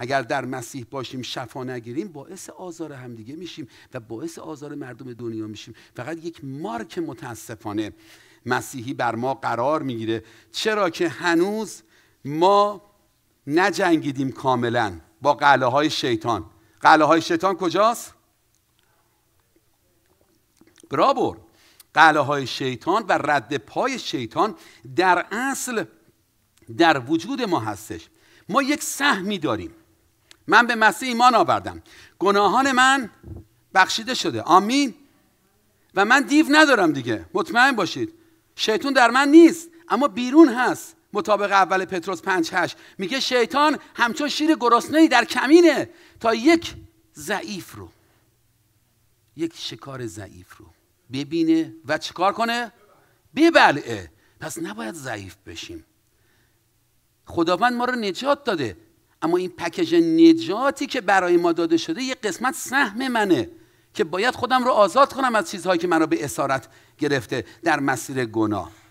اگر در مسیح باشیم شفا نگیریم باعث آزار همدیگه میشیم و باعث آزار مردم دنیا میشیم فقط یک مارک متاسفانه مسیحی بر ما قرار میگیره چرا که هنوز ما نجنگیدیم کاملا با قله های شیطان قله های شیطان کجاست؟ برابر قله های شیطان و رد پای شیطان در اصل در وجود ما هستش ما یک سهمی داریم من به مسیح ایمان آوردم گناهان من بخشیده شده آمین و من دیو ندارم دیگه مطمئن باشید شیطان در من نیست اما بیرون هست مطابق اول پتروس 5 8 میگه شیطان همچون شیر گرسنه‌ای در کمینه تا یک ضعیف رو یک شکار ضعیف رو ببینه و چیکار کنه ببلعه پس نباید ضعیف بشیم خداوند ما رو نجات داده اما این پکیج نجاتی که برای ما داده شده یه قسمت سهم منه که باید خودم رو آزاد کنم از چیزهایی که رو به اسارت گرفته در مسیر گناه